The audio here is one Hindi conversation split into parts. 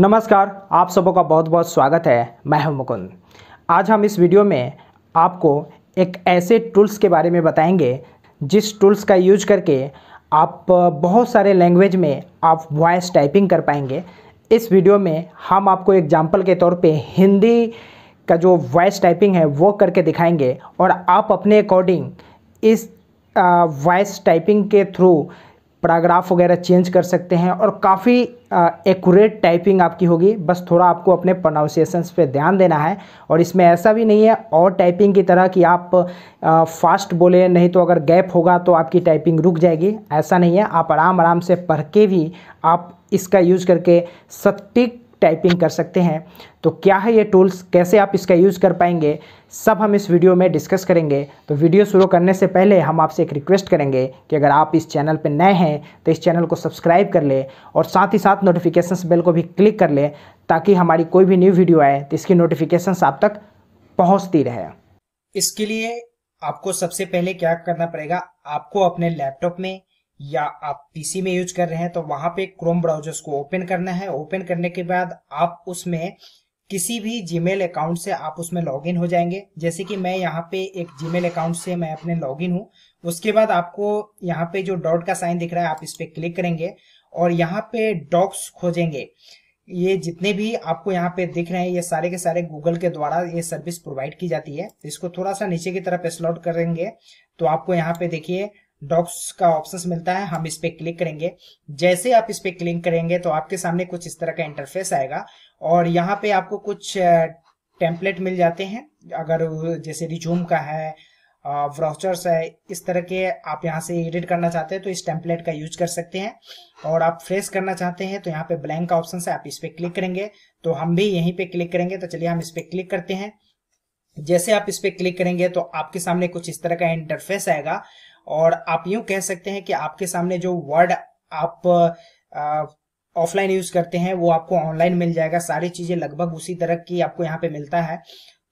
नमस्कार आप सबों का बहुत बहुत स्वागत है मैं हूं मुकुंद आज हम इस वीडियो में आपको एक ऐसे टूल्स के बारे में बताएंगे जिस टूल्स का यूज करके आप बहुत सारे लैंग्वेज में आप वॉइस टाइपिंग कर पाएंगे इस वीडियो में हम आपको एग्जाम्पल के तौर पे हिंदी का जो वॉइस टाइपिंग है वो करके दिखाएंगे और आप अपने अकॉर्डिंग इस वॉइस टाइपिंग के थ्रू पैराग्राफ वगैरह चेंज कर सकते हैं और काफ़ी एक्यूरेट टाइपिंग आपकी होगी बस थोड़ा आपको अपने प्रोनाउंसिएशंस पे ध्यान देना है और इसमें ऐसा भी नहीं है और टाइपिंग की तरह कि आप आ, फास्ट बोले नहीं तो अगर गैप होगा तो आपकी टाइपिंग रुक जाएगी ऐसा नहीं है आप आराम आराम से पढ़ के भी आप इसका यूज करके सटीक टाइपिंग कर सकते हैं तो क्या है ये टूल्स कैसे आप इसका यूज़ कर पाएंगे सब हम इस वीडियो में डिस्कस करेंगे तो वीडियो शुरू करने से पहले हम आपसे एक रिक्वेस्ट करेंगे कि अगर आप इस चैनल पर नए हैं तो इस चैनल को सब्सक्राइब कर लें और साथ ही साथ नोटिफिकेशन बेल को भी क्लिक कर लें ताकि हमारी कोई भी न्यू वीडियो आए तो इसकी नोटिफिकेशन आप तक पहुँचती रहे इसके लिए आपको सबसे पहले क्या करना पड़ेगा आपको अपने लैपटॉप में या आप पीसी में यूज कर रहे हैं तो वहां पे क्रोम ब्राउजर्स को ओपन करना है ओपन करने के बाद आप उसमें किसी भी जीमेल अकाउंट से आप उसमें लॉगिन हो जाएंगे जैसे कि मैं यहाँ पे एक जीमेल अकाउंट से मैं अपने लॉगिन हूँ उसके बाद आपको यहाँ पे जो डॉट का साइन दिख रहा है आप इस पर क्लिक करेंगे और यहाँ पे डॉक्स खोजेंगे ये जितने भी आपको यहाँ पे दिख रहे हैं ये सारे के सारे गूगल के द्वारा ये सर्विस प्रोवाइड की जाती है इसको थोड़ा सा नीचे की तरफ स्लॉट करेंगे तो आपको यहाँ पे देखिए डॉक्स का ऑप्शन मिलता है हम इस पर क्लिक करेंगे जैसे आप इस पर क्लिक करेंगे तो आपके सामने कुछ इस तरह का इंटरफेस आएगा और यहाँ पे आपको कुछ टेम्पलेट मिल जाते हैं अगर जैसे रिज्यूम का है ब्राउचर्स है इस तरह के आप यहाँ से एडिट करना चाहते हैं तो इस टेम्पलेट का यूज कर सकते हैं और आप फ्रेश करना चाहते हैं तो यहाँ पे ब्लैंक का ऑप्शन है आप इस पर क्लिक करेंगे तो हम भी यहीं पे क्लिक करेंगे तो चलिए हम इस पर क्लिक करते हैं जैसे आप इस पर क्लिक करेंगे तो आपके सामने कुछ इस तरह का इंटरफेस आएगा और आप यूं कह सकते हैं कि आपके सामने जो वर्ड आप ऑफलाइन यूज करते हैं वो आपको ऑनलाइन मिल जाएगा सारी चीजें लगभग उसी तरह की आपको यहाँ पे मिलता है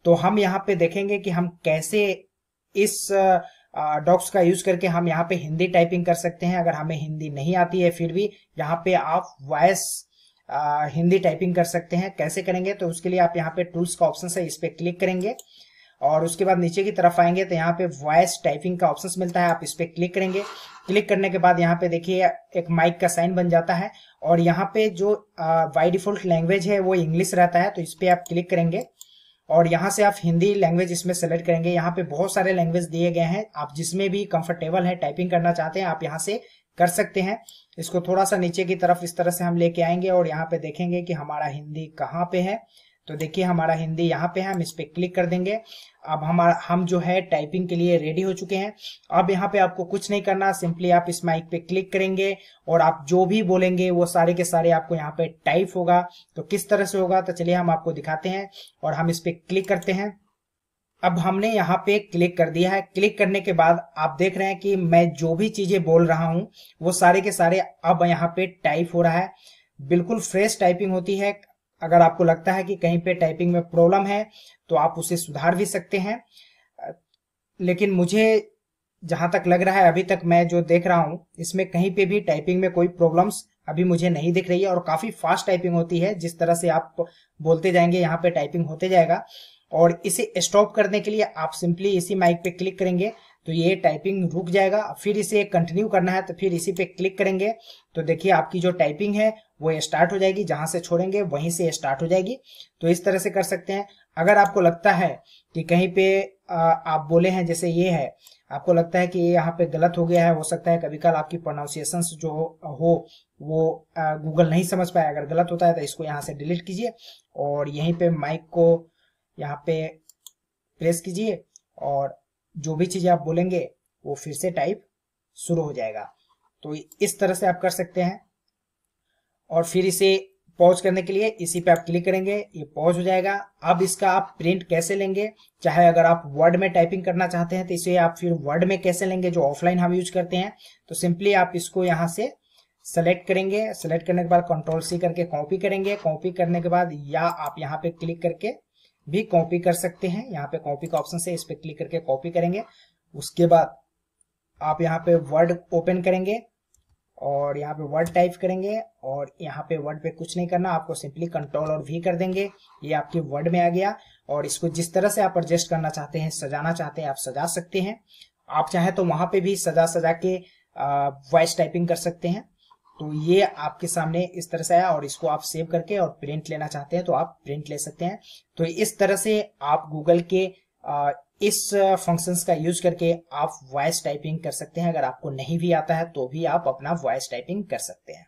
तो हम यहाँ पे देखेंगे कि हम कैसे इस डॉक्स का यूज करके हम यहाँ पे हिंदी टाइपिंग कर सकते हैं अगर हमें हिंदी नहीं आती है फिर भी यहाँ पे आप वॉयस हिंदी टाइपिंग कर सकते हैं कैसे करेंगे तो उसके लिए आप यहाँ पे टूल्स का ऑप्शन है इस पर क्लिक करेंगे और उसके बाद नीचे की तरफ आएंगे तो यहाँ पे वॉइस टाइपिंग का ऑप्शन मिलता है आप इस पर क्लिक करेंगे क्लिक करने के बाद यहाँ पे देखिए एक माइक का साइन बन जाता है और यहाँ पे जो बाई डिफॉल्ट लैंग्वेज है वो इंग्लिश रहता है तो इस पर आप क्लिक करेंगे और यहाँ से आप हिंदी लैंग्वेज इसमें सेलेक्ट करेंगे यहाँ पे बहुत सारे लैंग्वेज दिए गए हैं आप जिसमें भी कंफर्टेबल है टाइपिंग करना चाहते हैं आप यहाँ से कर सकते हैं इसको थोड़ा सा नीचे की तरफ इस तरह से हम लेके आएंगे और यहाँ पे देखेंगे कि हमारा हिंदी कहाँ पे है तो देखिए हमारा हिंदी यहाँ पे है हम इस पर क्लिक कर देंगे अब हमारा हम जो है टाइपिंग के लिए रेडी हो चुके हैं अब यहाँ पे आपको कुछ नहीं करना सिंपली आप इस माइक पे क्लिक करेंगे और आप जो भी बोलेंगे वो सारे के सारे आपको यहाँ पे टाइप होगा तो किस तरह से होगा तो चलिए हम आपको दिखाते हैं और हम इस पर क्लिक करते हैं अब हमने यहाँ पे क्लिक कर दिया है क्लिक करने के बाद आप देख रहे हैं कि मैं जो भी चीजें बोल रहा हूँ वो सारे के सारे अब यहाँ पे टाइप हो रहा है बिल्कुल फ्रेश टाइपिंग होती है अगर आपको लगता है कि कहीं पे टाइपिंग में प्रॉब्लम है तो आप उसे सुधार भी सकते हैं लेकिन मुझे जहां तक लग रहा है अभी तक मैं जो देख रहा हूं इसमें कहीं पे भी टाइपिंग में कोई प्रॉब्लम्स अभी मुझे नहीं दिख रही है और काफी फास्ट टाइपिंग होती है जिस तरह से आप बोलते जाएंगे यहाँ पे टाइपिंग होते जाएगा और इसे स्टॉप करने के लिए आप सिंपली इसी माइक पे क्लिक करेंगे तो ये टाइपिंग रुक जाएगा फिर इसे कंटिन्यू करना है तो फिर इसी पे क्लिक करेंगे तो देखिए आपकी जो टाइपिंग है वो स्टार्ट हो जाएगी जहां से छोड़ेंगे वहीं से स्टार्ट हो जाएगी तो इस तरह से कर सकते हैं अगर आपको लगता है कि कहीं पे आप बोले हैं जैसे ये है आपको लगता है कि ये यहाँ पे गलत हो गया है हो सकता है कभी कल आपकी प्रोनाउंसिएशन जो हो वो गूगल नहीं समझ पाए अगर गलत होता है तो इसको यहाँ से डिलीट कीजिए और यहीं पे माइक को यहाँ पे प्रेस कीजिए और जो भी चीज़ें आप बोलेंगे वो फिर से टाइप शुरू हो जाएगा तो इस तरह से आप कर सकते हैं और फिर इसे पॉज करने के लिए इसी पे आप क्लिक करेंगे ये पॉज हो जाएगा अब इसका आप प्रिंट कैसे लेंगे चाहे अगर आप वर्ड में टाइपिंग करना चाहते हैं तो इसे आप फिर वर्ड में कैसे लेंगे जो ऑफलाइन हम यूज करते हैं तो सिंपली आप इसको यहाँ से सेलेक्ट करेंगे सेलेक्ट करने के बाद कंट्रोल सी करके कॉपी करेंगे कॉपी करने के बाद या आप यहाँ पे क्लिक करके भी कॉपी कर सकते हैं यहाँ पे कॉपी का ऑप्शन से इस पर क्लिक करके कॉपी करेंगे उसके बाद आप यहाँ पे वर्ड ओपन करेंगे और यहाँ पे वर्ड टाइप करेंगे और यहाँ पे वर्ड पे कुछ नहीं करना आपको सिंपली कंट्रोल और वी कर देंगे ये आपके वर्ड में आ गया और इसको जिस तरह से आप एडजस्ट करना चाहते हैं सजाना चाहते हैं आप सजा सकते हैं आप चाहें तो वहां पे भी सजा सजा के वॉइस टाइपिंग कर सकते हैं तो ये आपके सामने इस तरह से आया और इसको आप सेव करके और प्रिंट लेना चाहते हैं तो आप प्रिंट ले सकते हैं तो इस तरह से आप गूगल के इस फंक्शंस का यूज करके आप वॉइस टाइपिंग कर सकते हैं अगर आपको नहीं भी आता है तो भी आप अपना वॉइस टाइपिंग कर सकते हैं